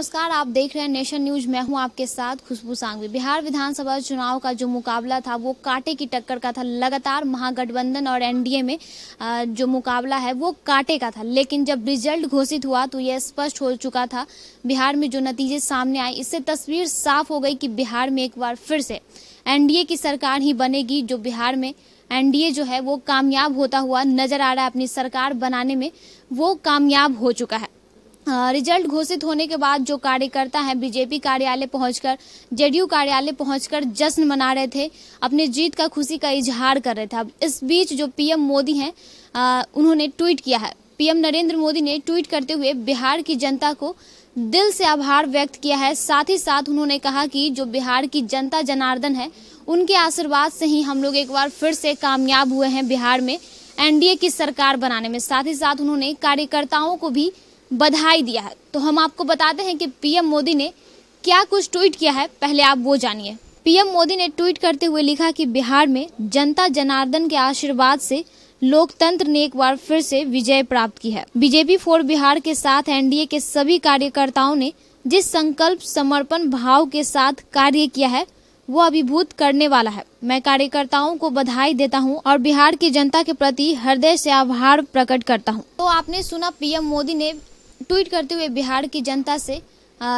नमस्कार आप देख रहे हैं नेशन न्यूज मैं हूं आपके साथ खुशबू सांगवी बिहार विधानसभा चुनाव का जो मुकाबला था वो कांटे की टक्कर का था लगातार महागठबंधन और एनडीए में जो मुकाबला है वो कांटे का था लेकिन जब रिजल्ट घोषित हुआ तो यह स्पष्ट हो चुका था बिहार में जो नतीजे सामने आए इससे तस्वीर साफ हो गई कि बिहार में एक बार फिर से एनडीए की सरकार ही बनेगी जो बिहार में एनडीए जो है वो कामयाब होता हुआ नजर आ रहा है अपनी सरकार बनाने में वो कामयाब हो चुका है रिजल्ट घोषित होने के बाद जो कार्यकर्ता हैं बीजेपी कार्यालय पहुंचकर जेडीयू कार्यालय पहुंचकर जश्न मना रहे थे अपने जीत का खुशी का इजहार कर रहे थे अब इस बीच जो पीएम मोदी हैं उन्होंने ट्वीट किया है पीएम नरेंद्र मोदी ने ट्वीट करते हुए बिहार की जनता को दिल से आभार व्यक्त किया है साथ ही साथ उन्होंने कहा कि जो बिहार की जनता जनार्दन है उनके आशीर्वाद से ही हम लोग एक बार फिर से कामयाब हुए हैं बिहार में एनडीए की सरकार बनाने में साथ ही साथ उन्होंने कार्यकर्ताओं को भी बधाई दिया है तो हम आपको बताते हैं कि पीएम मोदी ने क्या कुछ ट्वीट किया है पहले आप वो जानिए पीएम मोदी ने ट्वीट करते हुए लिखा कि बिहार में जनता जनार्दन के आशीर्वाद से लोकतंत्र ने एक बार फिर से विजय प्राप्त की है बीजेपी फोर बिहार के साथ एनडीए के सभी कार्यकर्ताओं ने जिस संकल्प समर्पण भाव के साथ कार्य किया है वो अभिभूत करने वाला है मैं कार्यकर्ताओं को बधाई देता हूं और बिहार की जनता के प्रति हृदय से आभार प्रकट करता हूं। तो आपने सुना पीएम मोदी ने ट्वीट करते हुए बिहार की जनता से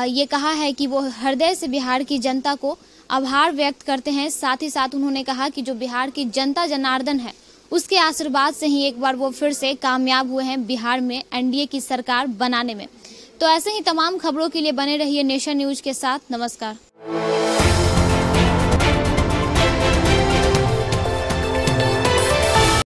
ये कहा है कि वो हृदय से बिहार की जनता को आभार व्यक्त करते हैं साथ ही साथ उन्होंने कहा कि जो बिहार की जनता जनार्दन है उसके आशीर्वाद से ही एक बार वो फिर से कामयाब हुए हैं बिहार में एनडीए की सरकार बनाने में तो ऐसे ही तमाम खबरों के लिए बने रहिए नेशन न्यूज के साथ नमस्कार